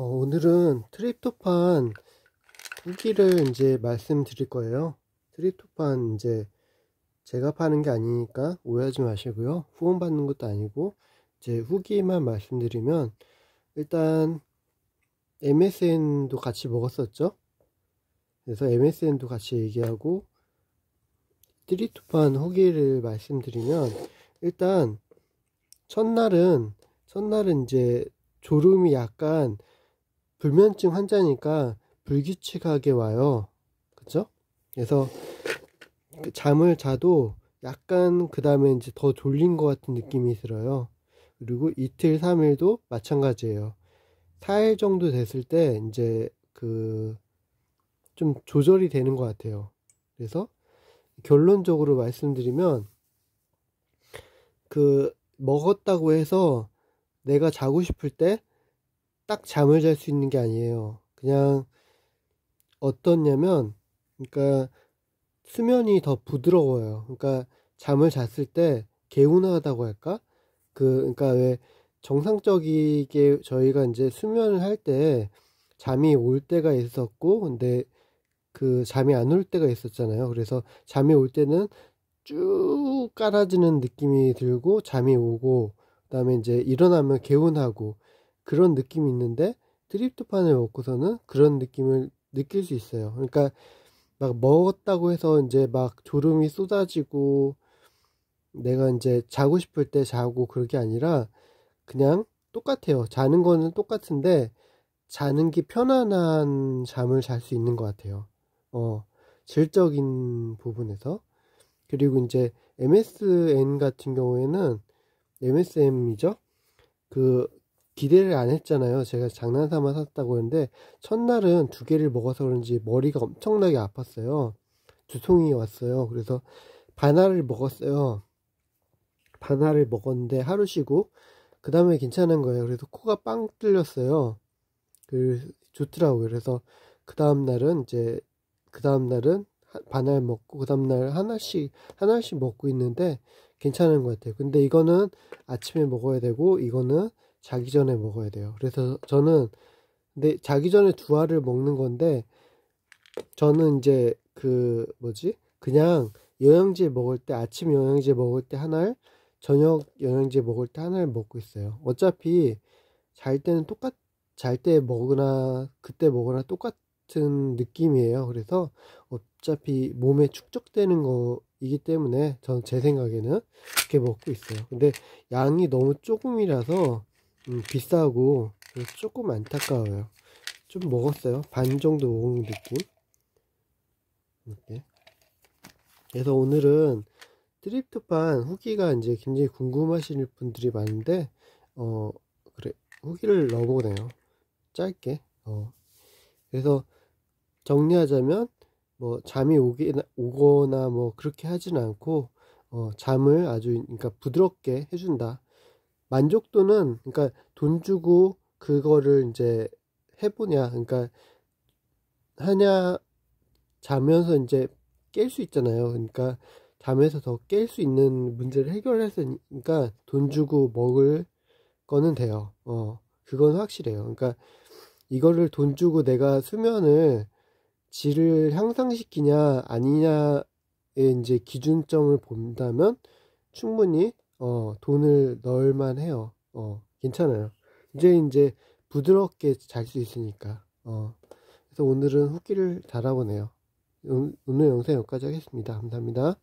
어, 오늘은 트립토판 후기를 이제 말씀드릴 거예요. 트립토판 이제 제가 파는 게 아니니까 오해하지 마시고요. 후원 받는 것도 아니고 이제 후기만 말씀드리면 일단 MSN도 같이 먹었었죠. 그래서 MSN도 같이 얘기하고 트립토판 후기를 말씀드리면 일단 첫날은 첫날은 이제 졸음이 약간 불면증 환자니까 불규칙하게 와요. 그쵸? 그래서 그 잠을 자도 약간 그 다음에 이제 더 졸린 것 같은 느낌이 들어요. 그리고 이틀, 삼일도 마찬가지예요. 4일 정도 됐을 때 이제 그 좀 조절이 되는 것 같아요. 그래서 결론적으로 말씀드리면 그 먹었다고 해서 내가 자고 싶을 때딱 잠을 잘 수 있는 게 아니에요. 그냥 어떻냐면 그러니까 수면이 더 부드러워요. 그러니까 잠을 잤을 때 개운하다고 할까? 그 그러니까 왜 정상적이게 저희가 이제 수면을 할 때 잠이 올 때가 있었고 근데 그 잠이 안 올 때가 있었잖아요. 그래서 잠이 올 때는 쭉 깔아지는 느낌이 들고 잠이 오고 그다음에 이제 일어나면 개운하고 그런 느낌이 있는데 트립토판을 먹고서는 그런 느낌을 느낄 수 있어요. 그러니까 막 먹었다고 해서 이제 막 졸음이 쏟아지고 내가 이제 자고 싶을 때 자고 그런 게 아니라 그냥 똑같아요. 자는 거는 똑같은데 자는 게 편안한 잠을 잘 수 있는 것 같아요. 어, 질적인 부분에서. 그리고 이제 MSN 같은 경우에는 MSM이죠. 그 기대를 안 했잖아요. 제가 장난삼아 샀다고 했는데 첫날은 두 개를 먹어서 그런지 머리가 엄청나게 아팠어요. 두통이 왔어요. 그래서 바나를 먹었어요. 바나를 먹었는데 하루 쉬고 그 다음에 괜찮은 거예요. 그래서 코가 빵 뚫렸어요. 그 좋더라고요. 그래서 그 다음 날은 이제 그 다음 날은 바나를 먹고 그 다음 날 하나씩 하나씩 먹고 있는데 괜찮은 것 같아요. 근데 이거는 아침에 먹어야 되고 이거는 자기 전에 먹어야 돼요. 그래서 저는 근데 자기 전에 두 알을 먹는 건데 저는 이제 그 뭐지 그냥 영양제 먹을 때 아침 영양제 먹을 때 하나를 저녁 영양제 먹을 때 하나를 먹고 있어요. 어차피 잘 때는 똑같 잘 때 먹으나 그때 먹으나 똑같은 느낌이에요. 그래서 어차피 몸에 축적되는 거이기 때문에 저는 제 생각에는 그렇게 먹고 있어요. 근데 양이 너무 조금이라서 음, 비싸고 조금 안타까워요 좀 먹었어요 반 정도 먹은 느낌 이렇게 그래서 오늘은 트립트판 후기가 이제 굉장히 궁금하실 분들이 많은데 어 그래 후기를 넣어보네요 짧게 어 그래서 정리하자면 뭐 잠이 오기 오거나 뭐 그렇게 하진 않고 어 잠을 아주 그러니까 부드럽게 해준다 만족도는 그러니까 돈 주고 그거를 이제 해보냐 그러니까 하냐 자면서 이제 깰 수 있잖아요 그러니까 잠에서 더 깰 수 있는 문제를 해결했으니까 돈 주고 먹을 거는 돼요 어 그건 확실해요 그러니까 이거를 돈 주고 내가 수면을 질을 향상시키냐 아니냐의 이제 기준점을 본다면 충분히 어, 돈을 넣을만 해요. 어, 괜찮아요. 이제 이제 부드럽게 잘 수 있으니까. 어, 그래서 오늘은 후기를 달아보네요. 오늘 영상 여기까지 하겠습니다. 감사합니다.